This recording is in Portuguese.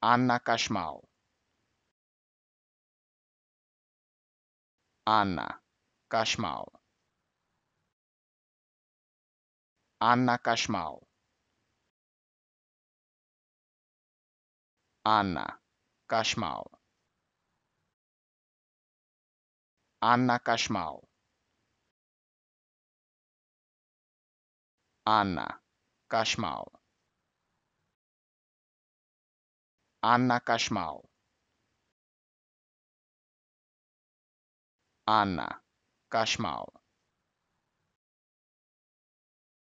Ana Casmal. Ana Casmal. Ana Casmal. Ana Casmal. Ana Casmal. Ana Casmal. Ana Casmal. Ana Casmal.